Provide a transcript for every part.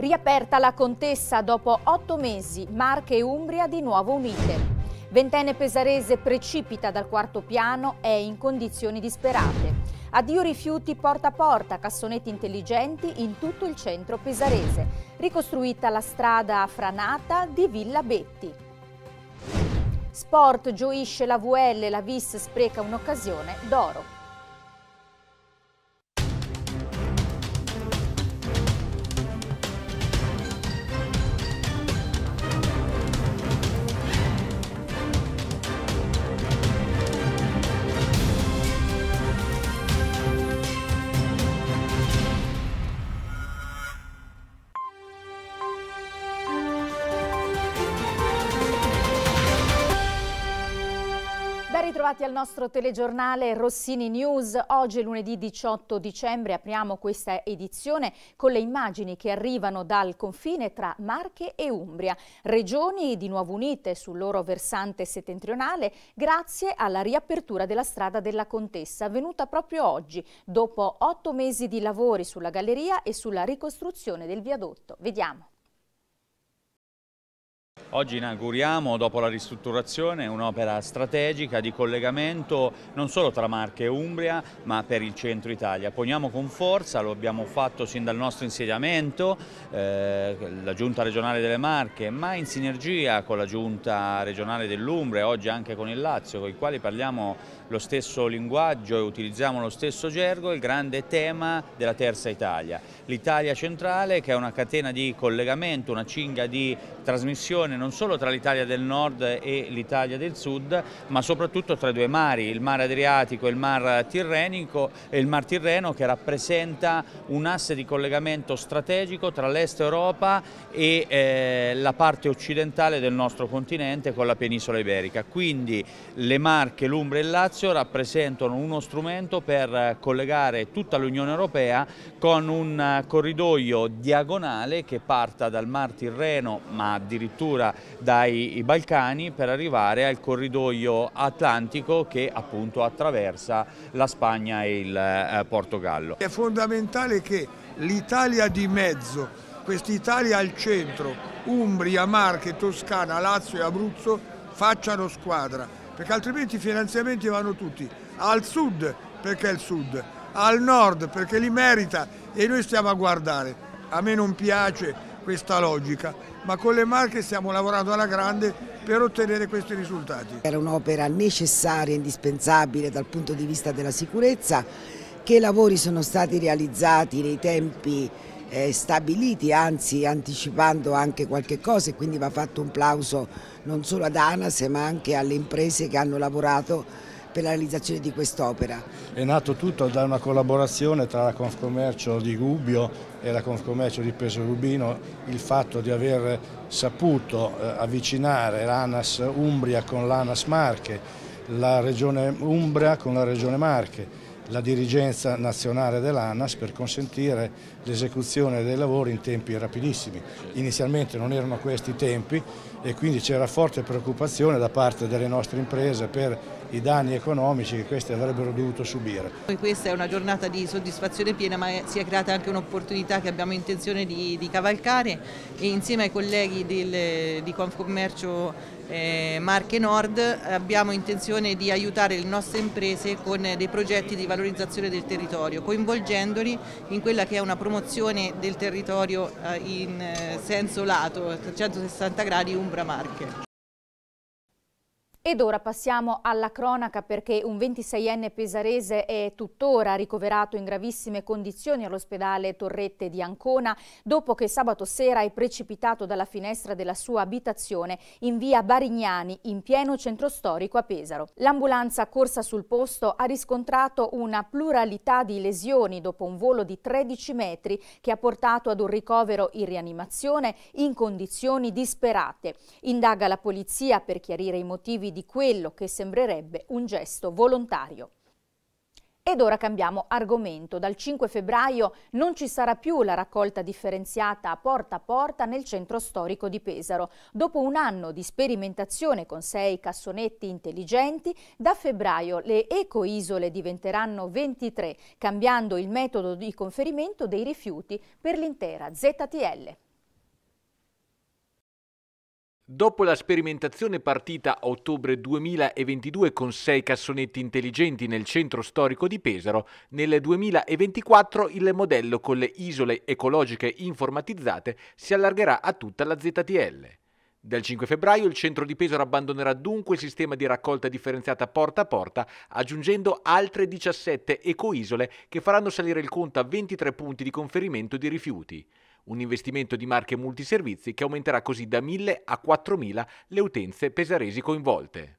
Riaperta la contessa dopo otto mesi, Marche e Umbria di nuovo unite. Ventenne pesarese precipita dal quarto piano, e in condizioni disperate. Addio rifiuti porta a porta, cassonetti intelligenti in tutto il centro pesarese. Ricostruita la strada franata di Villa Betti. Sport gioisce la VL, la Vis spreca un'occasione d'oro. Bentrovati al nostro telegiornale Rossini News. Oggi è lunedì 18 dicembre apriamo questa edizione con le immagini che arrivano dal confine tra Marche e Umbria, regioni di nuovo unite sul loro versante settentrionale grazie alla riapertura della strada della Contessa avvenuta proprio oggi dopo otto mesi di lavori sulla galleria e sulla ricostruzione del viadotto. Vediamo. Oggi inauguriamo, dopo la ristrutturazione, un'opera strategica di collegamento non solo tra Marche e Umbria, ma per il centro Italia. Poniamo con forza, lo abbiamo fatto sin dal nostro insediamento, eh, la Giunta regionale delle Marche, ma in sinergia con la Giunta regionale dell'Umbria, oggi anche con il Lazio, con i quali parliamo lo stesso linguaggio e utilizziamo lo stesso gergo, il grande tema della Terza Italia. L'Italia centrale, che è una catena di collegamento, una cinga di trasmissione non solo tra l'Italia del nord e l'Italia del sud, ma soprattutto tra i due mari, il mare Adriatico e il mar Tirrenico e il mar Tirreno che rappresenta un asse di collegamento strategico tra l'est Europa e eh, la parte occidentale del nostro continente con la penisola iberica. Quindi le Marche, l'Umbria e il Lazio rappresentano uno strumento per collegare tutta l'Unione Europea con un corridoio diagonale che parta dal Mar Tirreno ma addirittura dai Balcani per arrivare al corridoio atlantico che appunto attraversa la Spagna e il eh, Portogallo. È fondamentale che l'Italia di mezzo, quest'Italia al centro, Umbria, Marche, Toscana, Lazio e Abruzzo facciano squadra, perché altrimenti i finanziamenti vanno tutti al sud perché è il sud, al nord perché li merita e noi stiamo a guardare. A me non piace questa logica, ma con le marche stiamo lavorando alla grande per ottenere questi risultati. Era un'opera necessaria, indispensabile dal punto di vista della sicurezza, che i lavori sono stati realizzati nei tempi eh, stabiliti, anzi anticipando anche qualche cosa e quindi va fatto un plauso non solo ad ANAS ma anche alle imprese che hanno lavorato per la realizzazione di quest'opera. È nato tutto da una collaborazione tra la Confcommercio di Gubbio e la Confcommercio di Peso Rubino, il fatto di aver saputo eh, avvicinare l'ANAS Umbria con l'ANAS Marche, la Regione Umbria con la Regione Marche la dirigenza nazionale dell'ANAS per consentire l'esecuzione dei lavori in tempi rapidissimi. Inizialmente non erano questi i tempi e quindi c'era forte preoccupazione da parte delle nostre imprese per i danni economici che questi avrebbero dovuto subire. Questa è una giornata di soddisfazione piena ma si è creata anche un'opportunità che abbiamo intenzione di, di, cavalcare e insieme ai colleghi del, di Confcommercio eh, Marche Nord abbiamo intenzione di aiutare le nostre imprese con dei progetti di valorizzazione del territorio, coinvolgendoli in quella che è una promozione del territorio eh, in eh, senso lato, 360 gradi Umbra Marche. Ed ora passiamo alla cronaca perché un 26enne pesarese è tuttora ricoverato in gravissime condizioni all'ospedale Torrette di Ancona dopo che sabato sera è precipitato dalla finestra della sua abitazione in via Barignani in pieno centro storico a Pesaro. L'ambulanza corsa sul posto ha riscontrato una pluralità di lesioni dopo un volo di 13 metri che ha portato ad un ricovero in rianimazione in condizioni disperate. Indaga la polizia per chiarire i motivi di quello che sembrerebbe un gesto volontario. Ed ora cambiamo argomento. Dal 5 febbraio non ci sarà più la raccolta differenziata porta a porta nel centro storico di Pesaro. Dopo un anno di sperimentazione con sei cassonetti intelligenti, da febbraio le ecoisole diventeranno 23, cambiando il metodo di conferimento dei rifiuti per l'intera ZTL. Dopo la sperimentazione partita a ottobre 2022 con sei cassonetti intelligenti nel centro storico di Pesaro, nel 2024 il modello con le isole ecologiche informatizzate si allargherà a tutta la ZTL. Dal 5 febbraio il centro di Pesaro abbandonerà dunque il sistema di raccolta differenziata porta a porta, aggiungendo altre 17 ecoisole che faranno salire il conto a 23 punti di conferimento di rifiuti un investimento di marche multiservizi che aumenterà così da 1.000 a 4.000 le utenze pesaresi coinvolte.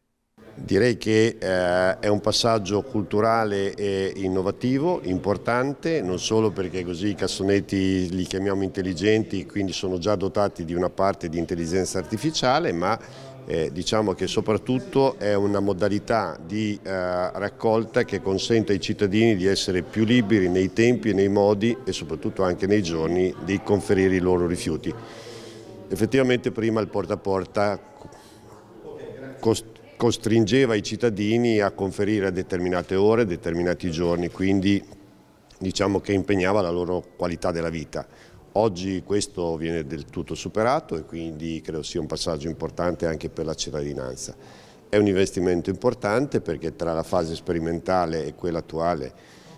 Direi che eh, è un passaggio culturale e innovativo, importante, non solo perché così i cassonetti li chiamiamo intelligenti, quindi sono già dotati di una parte di intelligenza artificiale, ma eh, diciamo che soprattutto è una modalità di eh, raccolta che consente ai cittadini di essere più liberi nei tempi e nei modi e soprattutto anche nei giorni di conferire i loro rifiuti. Effettivamente prima il porta a porta costringeva i cittadini a conferire a determinate ore, determinati giorni, quindi diciamo che impegnava la loro qualità della vita. Oggi questo viene del tutto superato e quindi credo sia un passaggio importante anche per la cittadinanza. È un investimento importante perché tra la fase sperimentale e quella attuale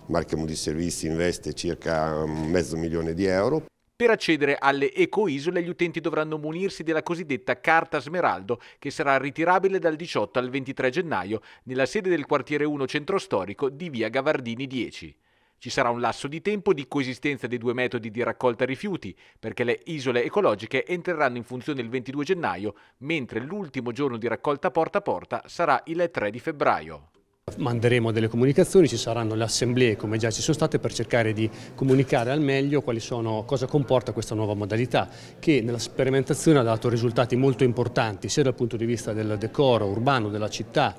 Marche Multiservizi investe circa mezzo milione di euro. Per accedere alle ecoisole gli utenti dovranno munirsi della cosiddetta carta smeraldo che sarà ritirabile dal 18 al 23 gennaio nella sede del quartiere 1 centro storico di via Gavardini 10. Ci sarà un lasso di tempo di coesistenza dei due metodi di raccolta rifiuti, perché le isole ecologiche entreranno in funzione il 22 gennaio, mentre l'ultimo giorno di raccolta porta a porta sarà il 3 di febbraio. Manderemo delle comunicazioni, ci saranno le assemblee come già ci sono state per cercare di comunicare al meglio sono, cosa comporta questa nuova modalità che nella sperimentazione ha dato risultati molto importanti sia dal punto di vista del decoro urbano della città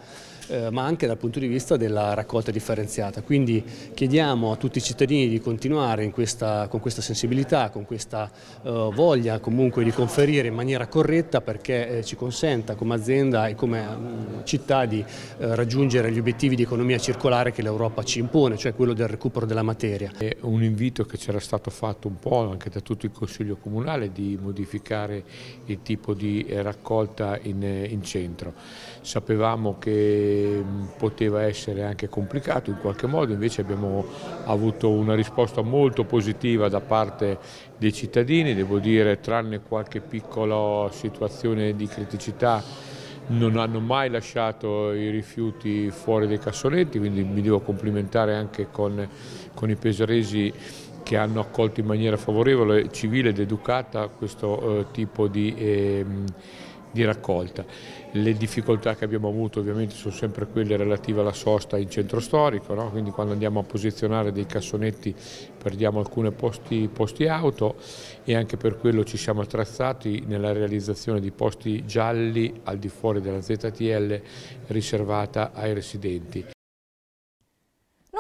eh, ma anche dal punto di vista della raccolta differenziata. Quindi chiediamo a tutti i cittadini di continuare questa, con questa sensibilità, con questa eh, voglia comunque di conferire in maniera corretta perché eh, ci consenta come azienda e come mh, mm, città di eh, raggiungere gli obiettivi di economia circolare che l'Europa ci impone, cioè quello del recupero della materia. È un invito che c'era stato fatto un po' anche da tutto il Consiglio Comunale di modificare il tipo di eh, raccolta in, in centro. Sapevamo che Ehm, poteva essere anche complicato in qualche modo, invece abbiamo avuto una risposta molto positiva da parte dei cittadini, devo dire tranne qualche piccola situazione di criticità non hanno mai lasciato i rifiuti fuori dai cassonetti, quindi mi devo complimentare anche con, con i pesaresi che hanno accolto in maniera favorevole, civile ed educata questo eh, tipo di... Eh, di raccolta. Le difficoltà che abbiamo avuto ovviamente sono sempre quelle relative alla sosta in centro storico, no? quindi quando andiamo a posizionare dei cassonetti perdiamo alcuni posti, posti auto e anche per quello ci siamo attrezzati nella realizzazione di posti gialli al di fuori della ZTL riservata ai residenti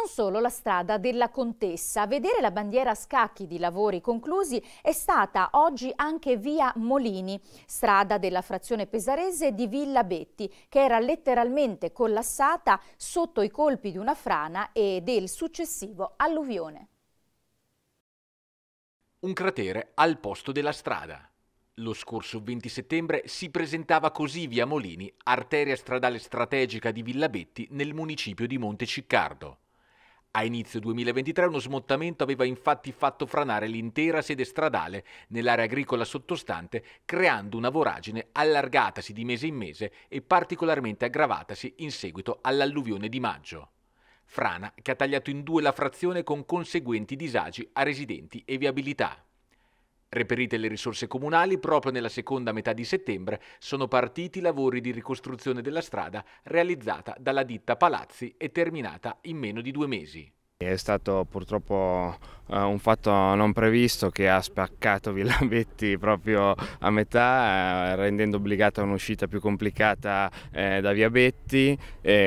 non solo la strada della Contessa. A vedere la bandiera a scacchi di lavori conclusi è stata oggi anche via Molini, strada della frazione pesarese di Villa Betti, che era letteralmente collassata sotto i colpi di una frana e del successivo alluvione. Un cratere al posto della strada. Lo scorso 20 settembre si presentava così via Molini, arteria stradale strategica di Villa Betti nel municipio di Monteciccardo. A inizio 2023 uno smottamento aveva infatti fatto franare l'intera sede stradale nell'area agricola sottostante, creando una voragine allargatasi di mese in mese e particolarmente aggravatasi in seguito all'alluvione di maggio. Frana che ha tagliato in due la frazione con conseguenti disagi a residenti e viabilità. Reperite le risorse comunali, proprio nella seconda metà di settembre sono partiti i lavori di ricostruzione della strada realizzata dalla ditta Palazzi e terminata in meno di due mesi. È stato purtroppo eh, un fatto non previsto che ha spaccato Villa Vetti proprio a metà, eh, rendendo obbligata un'uscita più complicata eh, da Via Betti.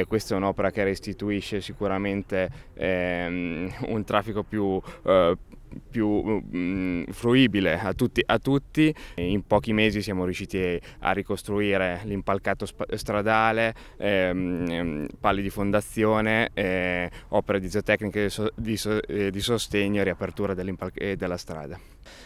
questa è un'opera che restituisce sicuramente ehm, un traffico più, più mh, mm, fruibile a tutti, a tutti. In pochi mesi siamo riusciti a ricostruire l'impalcato stradale, ehm, ehm pali di fondazione, eh, opere di zootecniche di, so di, so eh, di, sostegno e riapertura eh, della strada.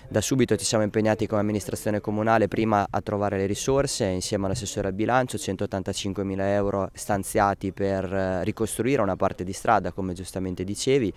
Da subito ci siamo impegnati come amministrazione comunale prima a trovare le risorse insieme all'assessore al bilancio 185 mila euro stanziati per eh, ricostruire una parte di strada come giustamente dicevi,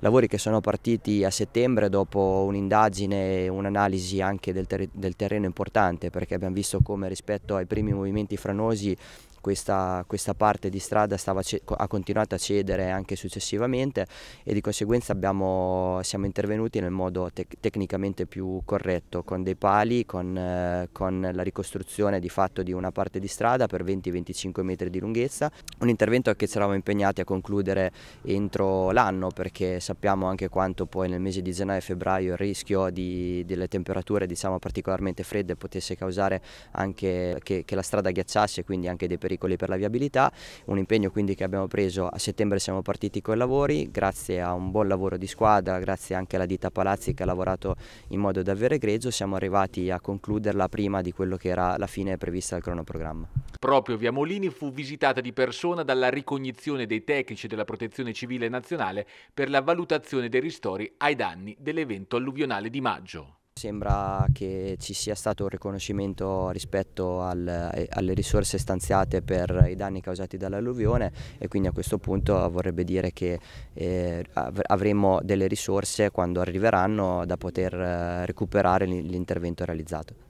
lavori che sono partiti a settembre settembre dopo un'indagine e un'analisi anche del, ter del terreno importante perché abbiamo visto come rispetto ai primi movimenti franosi questa, questa parte di strada stava, ha continuato a cedere anche successivamente e di conseguenza abbiamo, siamo intervenuti nel modo tec tecnicamente più corretto con dei pali, con, eh, con, la ricostruzione di fatto di una parte di strada per 20-25 metri di lunghezza, un intervento che ci eravamo impegnati a concludere entro l'anno perché sappiamo anche quanto poi nel mese di gennaio e febbraio il rischio di, delle temperature diciamo, particolarmente fredde potesse causare anche che, che la strada ghiacciasse quindi anche dei pericoli pericoli per la viabilità, un impegno quindi che abbiamo preso a settembre siamo partiti con i lavori, grazie a un buon lavoro di squadra, grazie anche alla ditta Palazzi che ha lavorato in modo davvero egregio, siamo arrivati a concluderla prima di quello che era la fine prevista dal cronoprogramma. Proprio via Molini fu visitata di persona dalla ricognizione dei tecnici della Protezione Civile Nazionale per la valutazione dei ristori ai danni dell'evento alluvionale di maggio. Sembra che ci sia stato un riconoscimento rispetto al, eh, alle risorse stanziate per i danni causati dall'alluvione e quindi a questo punto vorrebbe dire che eh, avremo delle risorse quando arriveranno da poter eh, recuperare l'intervento realizzato.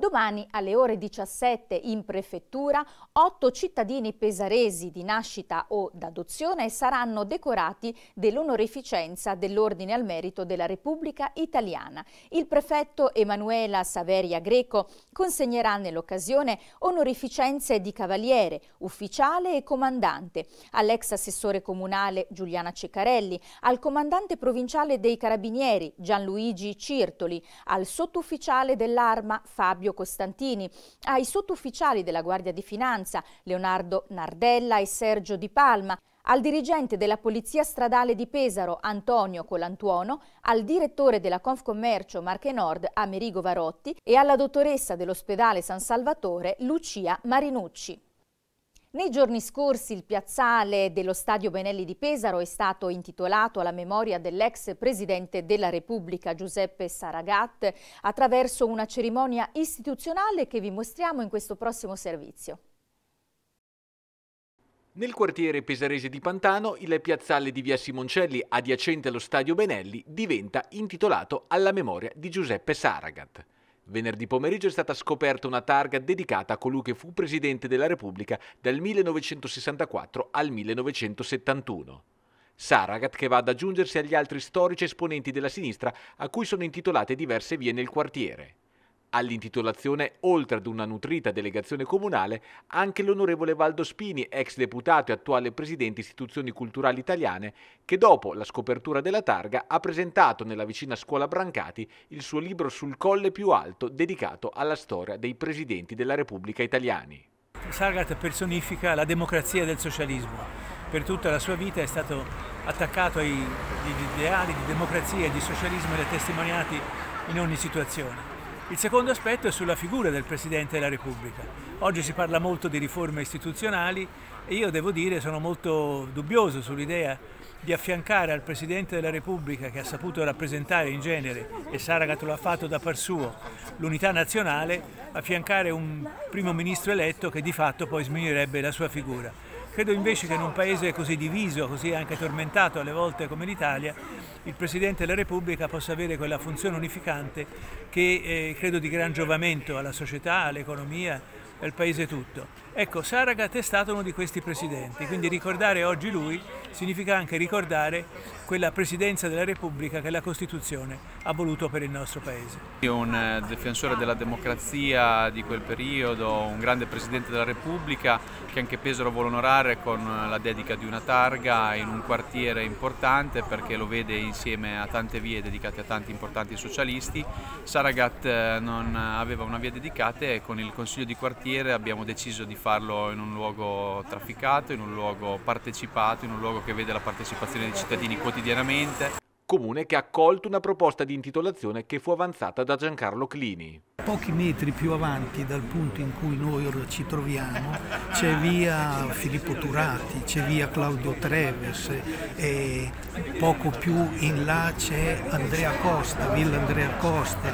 Domani alle ore 17 in prefettura, otto cittadini pesaresi di nascita o d'adozione saranno decorati dell'onorificenza dell'Ordine al Merito della Repubblica Italiana. Il prefetto Emanuela Saveria Greco consegnerà nell'occasione onorificenze di cavaliere, ufficiale e comandante, all'ex assessore comunale Giuliana Ceccarelli, al comandante provinciale dei Carabinieri Gianluigi Cirtoli, al sottufficiale dell'Arma Fabio Giulio Costantini, ai sottufficiali della Guardia di Finanza, Leonardo Nardella e Sergio Di Palma, al dirigente della Polizia Stradale di Pesaro Antonio Colantuono, al direttore della Confcommercio Marche Nord Amerigo Varotti e alla dottoressa dell'ospedale San Salvatore Lucia Marinucci. Nei giorni scorsi il piazzale dello Stadio Benelli di Pesaro è stato intitolato alla memoria dell'ex Presidente della Repubblica Giuseppe Saragat attraverso una cerimonia istituzionale che vi mostriamo in questo prossimo servizio. Nel quartiere pesarese di Pantano, il piazzale di via Simoncelli, adiacente allo Stadio Benelli, diventa intitolato alla memoria di Giuseppe Saragat. Venerdì pomeriggio è stata scoperta una targa dedicata a colui che fu presidente della Repubblica dal 1964 al 1971. Saragat che va ad aggiungersi agli altri storici esponenti della sinistra a cui sono intitolate diverse vie nel quartiere. All'intitolazione, oltre ad una nutrita delegazione comunale, anche l'onorevole Valdo Spini, ex deputato e attuale presidente istituzioni culturali italiane, che dopo la scopertura della targa ha presentato nella vicina scuola Brancati il suo libro sul colle più alto dedicato alla storia dei presidenti della Repubblica italiani. Sargat personifica la democrazia del socialismo. Per tutta la sua vita è stato attaccato agli ideali di democrazia e di socialismo e ed ha testimoniato in ogni situazione il secondo aspetto è sulla figura del Presidente della Repubblica. Oggi si parla molto di riforme istituzionali e io devo dire sono molto dubbioso sull'idea di affiancare al Presidente della Repubblica, che ha saputo rappresentare in genere, e Saragat lo ha fatto da par suo, l'unità nazionale, affiancare un primo ministro eletto che di fatto poi sminuirebbe la sua figura. Credo invece che in un paese così diviso, così anche tormentato alle volte come l'Italia, il Presidente della Repubblica possa avere quella funzione unificante che eh, credo di gran giovamento alla società, all'economia, al paese tutto. Ecco, Saragat è stato uno di questi presidenti, quindi ricordare oggi lui significa anche ricordare quella presidenza della Repubblica che la Costituzione ha voluto per il nostro Paese. Un eh, difensore della democrazia di quel periodo, un grande presidente della Repubblica che anche Pesaro vuole onorare con eh, la dedica di una targa in un quartiere importante perché lo vede insieme a tante vie dedicate a tanti importanti socialisti. Saragat eh, non aveva una via dedicata e con il consiglio di quartiere abbiamo deciso di farlo in un luogo trafficato, in un luogo partecipato, in un luogo che vede la partecipazione dei cittadini quotidianamente. Comune che ha accolto una proposta di intitolazione che fu avanzata da Giancarlo Clini. Pochi metri più avanti dal punto in cui noi ora ci troviamo c'è via Filippo Turati, c'è via Claudio Treves e poco più in là c'è Andrea Costa, Villa Andrea Costa.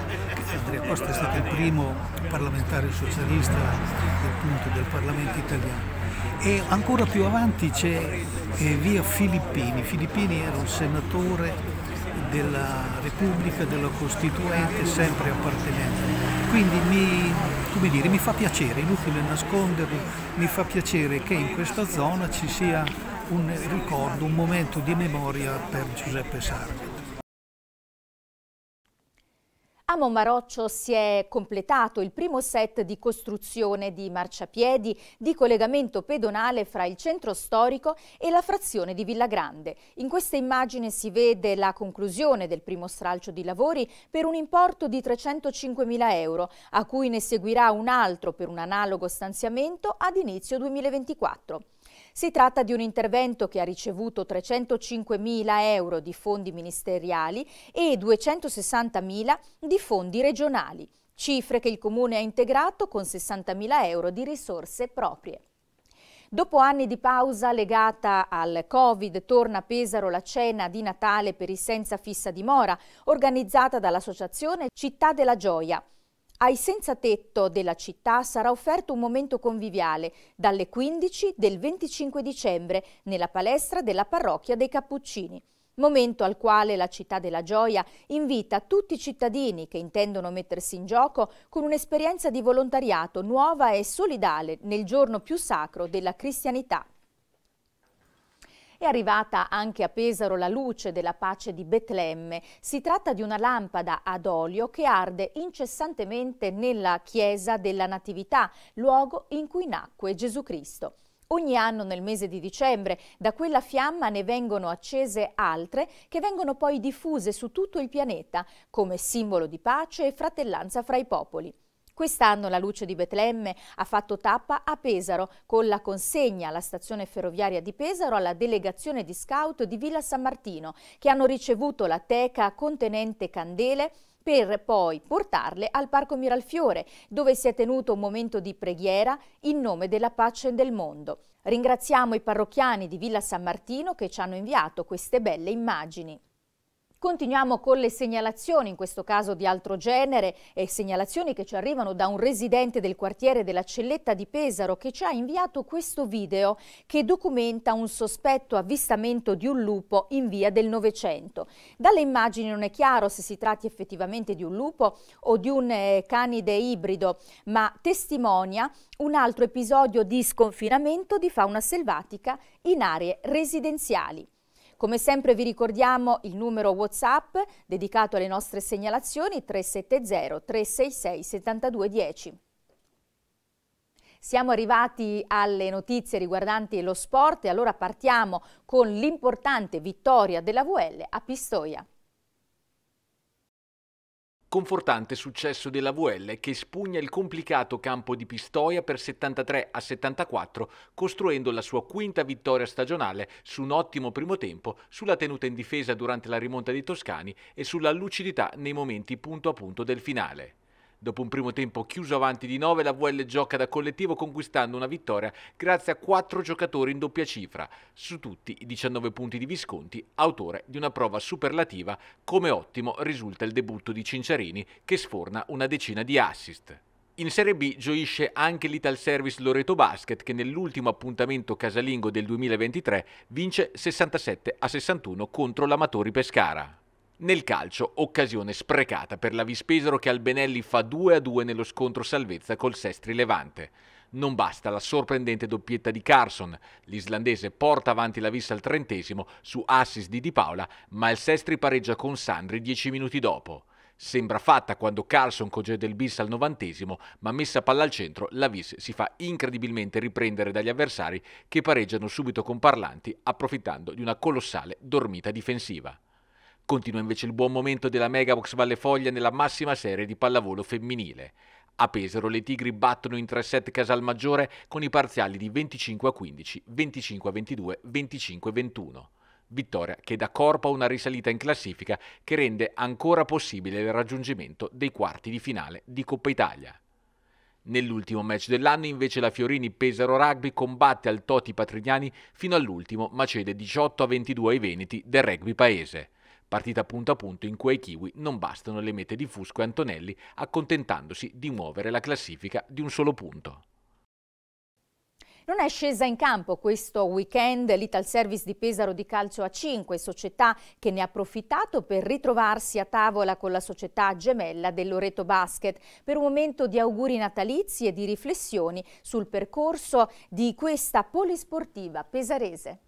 Andrea Costa è stato il primo parlamentare socialista appunto, del Parlamento italiano. E ancora più avanti c'è eh, via Filippini. Filippini era un senatore della Repubblica, della Costituente, sempre appartenente. Quindi mi, come dire, mi fa piacere, inutile nasconderlo, mi fa piacere che in questa zona ci sia un ricordo, un momento di memoria per Giuseppe Sarti. A Momaroccio si è completato il primo set di costruzione di marciapiedi di collegamento pedonale fra il centro storico e la frazione di Villa Grande. In questa immagine si vede la conclusione del primo stralcio di lavori per un importo di 305.000 euro, a cui ne seguirà un altro per un analogo stanziamento ad inizio 2024. Si tratta di un intervento che ha ricevuto 305.000 euro di fondi ministeriali e 260.000 di fondi regionali, cifre che il Comune ha integrato con 60.000 euro di risorse proprie. Dopo anni di pausa legata al Covid, torna a Pesaro la cena di Natale per i senza fissa dimora, organizzata dall'associazione Città della Gioia, ai senza tetto della città sarà offerto un momento conviviale dalle 15 del 25 dicembre nella palestra della parrocchia dei Cappuccini. Momento al quale la città della gioia invita tutti i cittadini che intendono mettersi in gioco con un'esperienza di volontariato nuova e solidale nel giorno più sacro della cristianità. È arrivata anche a Pesaro la luce della pace di Betlemme. Si tratta di una lampada ad olio che arde incessantemente nella chiesa della Natività, luogo in cui nacque Gesù Cristo. Ogni anno nel mese di dicembre da quella fiamma ne vengono accese altre che vengono poi diffuse su tutto il pianeta come simbolo di pace e fratellanza fra i popoli. Quest'anno la Luce di Betlemme ha fatto tappa a Pesaro con la consegna alla stazione ferroviaria di Pesaro alla delegazione di scout di Villa San Martino che hanno ricevuto la teca contenente candele per poi portarle al Parco Miralfiore, dove si è tenuto un momento di preghiera in nome della pace del mondo. Ringraziamo i parrocchiani di Villa San Martino che ci hanno inviato queste belle immagini. Continuiamo con le segnalazioni, in questo caso di altro genere, e segnalazioni che ci arrivano da un residente del quartiere della Celletta di Pesaro che ci ha inviato questo video che documenta un sospetto avvistamento di un lupo in via del Novecento. Dalle immagini non è chiaro se si tratti effettivamente di un lupo o di un eh, canide ibrido, ma testimonia un altro episodio di sconfinamento di fauna selvatica in aree residenziali. Come sempre vi ricordiamo il numero WhatsApp dedicato alle nostre segnalazioni 370 366 7210. Siamo arrivati alle notizie riguardanti lo sport e allora partiamo con l'importante vittoria della VL a Pistoia. Confortante successo della VL che spugna il complicato campo di Pistoia per 73 a 74, costruendo la sua quinta vittoria stagionale su un ottimo primo tempo, sulla tenuta in difesa durante la rimonta dei Toscani e sulla lucidità nei momenti punto a punto del finale. Dopo un primo tempo chiuso avanti di 9, la VL gioca da collettivo conquistando una vittoria grazie a quattro giocatori in doppia cifra, su tutti i 19 punti di Visconti, autore di una prova superlativa, come ottimo risulta il debutto di Cinciarini che sforna una decina di assist. In Serie B gioisce anche l'Ital Service Loreto Basket che nell'ultimo appuntamento casalingo del 2023 vince 67 a 61 contro l'Amatori Pescara. Nel calcio, occasione sprecata per la Vispesaro che Albenelli fa 2-2 nello scontro salvezza col Sestri Levante. Non basta la sorprendente doppietta di Carson. L'islandese porta avanti la vista al trentesimo su assist di Di Paola, ma il Sestri pareggia con Sandri dieci minuti dopo. Sembra fatta quando Carlson cogede il bis al novantesimo, ma messa palla al centro, la Vis si fa incredibilmente riprendere dagli avversari che pareggiano subito con Parlanti, approfittando di una colossale dormita difensiva. Continua invece il buon momento della Megabox Valle Foglia nella massima serie di pallavolo femminile. A Pesaro le Tigri battono in 3 7 Casalmaggiore con i parziali di 25 a 15, 25 a 22, 25 a 21. Vittoria che dà corpo a una risalita in classifica che rende ancora possibile il raggiungimento dei quarti di finale di Coppa Italia. Nell'ultimo match dell'anno invece la Fiorini Pesaro Rugby combatte al Toti Patrignani fino all'ultimo ma cede 18 a 22 ai Veneti del rugby paese. Partita punto a punto in cui ai Kiwi non bastano le mete di Fusco e Antonelli, accontentandosi di muovere la classifica di un solo punto. Non è scesa in campo questo weekend l'Ital Service di Pesaro di calcio a 5, società che ne ha approfittato per ritrovarsi a tavola con la società gemella del Loreto Basket per un momento di auguri natalizi e di riflessioni sul percorso di questa polisportiva pesarese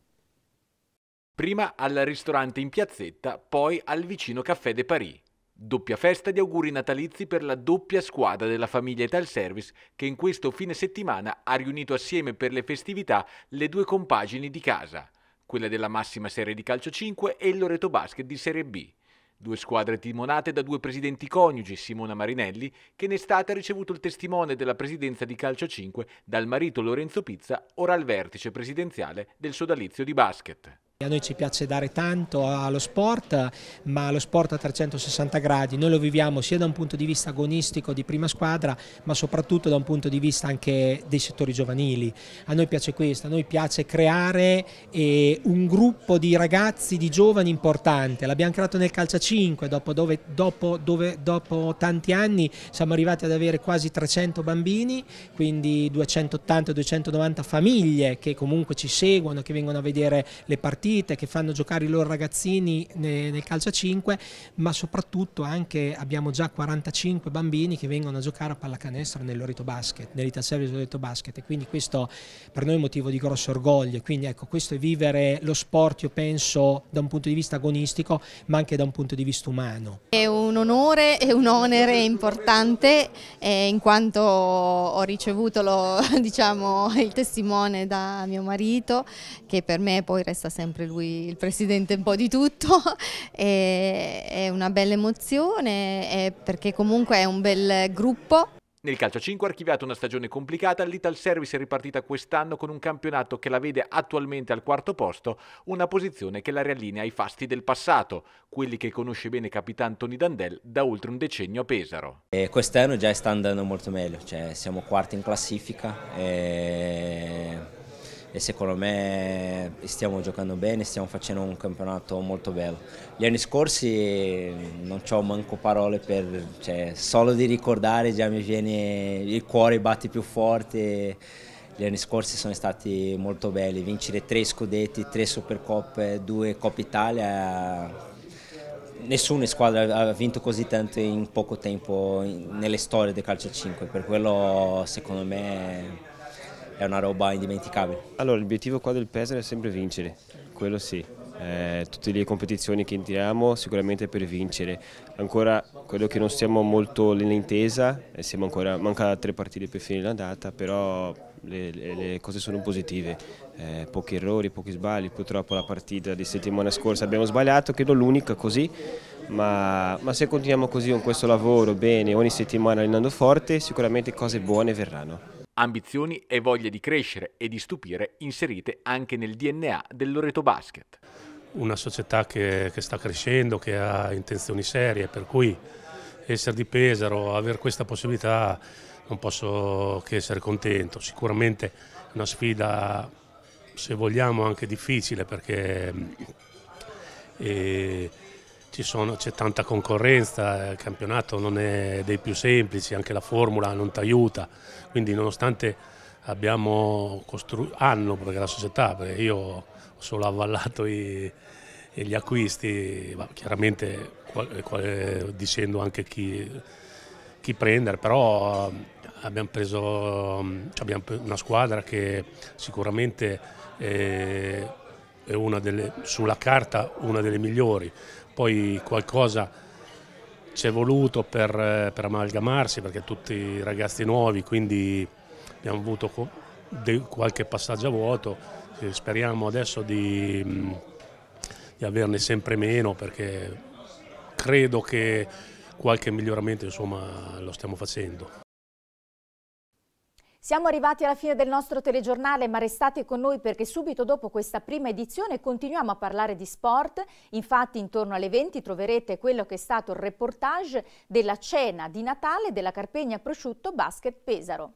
prima al ristorante in piazzetta, poi al vicino Caffè de Paris. Doppia festa di auguri natalizi per la doppia squadra della famiglia Ital Service che in questo fine settimana ha riunito assieme per le festività le due compagini di casa, quella della massima serie di calcio 5 e il Loreto Basket di Serie B. Due squadre timonate da due presidenti coniugi, Simona Marinelli, che in estate ha ricevuto il testimone della presidenza di calcio 5 dal marito Lorenzo Pizza, ora al vertice presidenziale del sodalizio di basket. A noi ci piace dare tanto allo sport, ma allo sport a 360 gradi, noi lo viviamo sia da un punto di vista agonistico di prima squadra, ma soprattutto da un punto di vista anche dei settori giovanili. A noi piace questo, a noi piace creare eh, un gruppo di ragazzi, di giovani importante, l'abbiamo creato nel calcio 5, dopo, dove, dopo, dove, dopo tanti anni siamo arrivati ad avere quasi 300 bambini, quindi 280-290 famiglie che comunque ci seguono, che vengono a vedere le partite, partite, che fanno giocare i loro ragazzini nel, nel calcio a 5, ma soprattutto anche abbiamo già 45 bambini che vengono a giocare a pallacanestro nel nell'Orito Basket, nell'Ital Service del Orito Basket e quindi questo per noi è un motivo di grosso orgoglio, quindi ecco questo è vivere lo sport io penso da un punto di vista agonistico ma anche da un punto di vista umano. È un onore e un onere importante eh, in quanto ho ricevuto lo, diciamo, il testimone da mio marito che per me poi resta sempre sempre lui il presidente un po' di tutto, è una bella emozione perché comunque è un bel gruppo. Nel calcio 5 ha archiviato una stagione complicata, l'Ital Service è ripartita quest'anno con un campionato che la vede attualmente al quarto posto, una posizione che la riallinea ai fasti del passato, quelli che conosce bene Capitan Tony Dandel da oltre un decennio a Pesaro. quest'anno già sta andando molto meglio, cioè siamo quarti in classifica e e secondo me stiamo giocando bene, stiamo facendo un campionato molto bello. Gli anni scorsi non ho manco parole per, cioè, solo di ricordare già mi viene, il cuore batte più forte gli anni scorsi sono stati molto belli, vincere tre scudetti, tre Supercoppe, due Coppa Italia, nessuna squadra ha vinto così tanto in poco tempo nelle storie del calcio 5, per quello secondo me è una roba indimenticabile. Allora, l'obiettivo qua del Pesaro è sempre vincere, quello sì. Eh, tutte le competizioni che entriamo sicuramente per vincere. Ancora quello che non siamo molto nell'intesa, eh, siamo ancora, manca tre partite per finire la data, però le, le, le cose sono positive. Eh, pochi errori, pochi sbagli, purtroppo la partita di settimana scorsa abbiamo sbagliato, credo l'unica così, ma, ma se continuiamo così con questo lavoro bene, ogni settimana allenando forte, sicuramente cose buone verranno ambizioni e voglia di crescere e di stupire inserite anche nel DNA del Loreto Basket. Una società che, che, sta crescendo, che ha intenzioni serie, per cui essere di Pesaro, avere questa possibilità, non posso che essere contento. Sicuramente una sfida, se vogliamo, anche difficile perché... Eh, c'è tanta concorrenza, il campionato non è dei più semplici, anche la formula non ti aiuta, quindi nonostante abbiamo costruito, hanno perché la società, perché io ho solo avvallato i, gli acquisti, chiaramente dicendo anche chi, chi prendere, però eh, abbiamo preso cioè abbiamo una squadra che sicuramente è, è delle, sulla carta una delle migliori, poi qualcosa ci è voluto per, eh, per, amalgamarsi perché tutti ragazzi nuovi, quindi abbiamo avuto qualche passaggio a vuoto, speriamo adesso di, mm, di averne sempre meno perché credo che qualche miglioramento insomma, lo stiamo facendo. Siamo arrivati alla fine del nostro telegiornale, ma restate con noi perché subito dopo questa prima edizione continuiamo a parlare di sport. Infatti intorno alle 20 troverete quello che è stato il reportage della cena di Natale della Carpegna Prosciutto Basket Pesaro.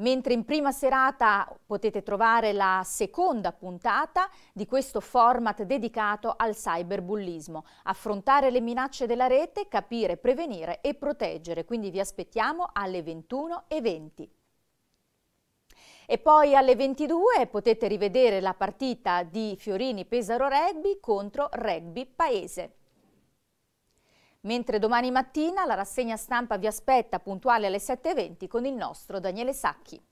Mentre in prima serata potete trovare la seconda puntata di questo format dedicato al cyberbullismo. Affrontare le minacce della rete, capire, prevenire e proteggere. Quindi vi aspettiamo alle 21.20. E poi alle 22 potete rivedere la partita di Fiorini Pesaro Rugby contro Rugby Paese. Mentre domani mattina la rassegna stampa vi aspetta puntuale alle 7.20 con il nostro Daniele Sacchi.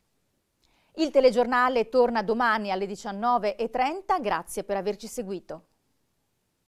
Il telegiornale torna domani alle 19.30, grazie per averci seguito.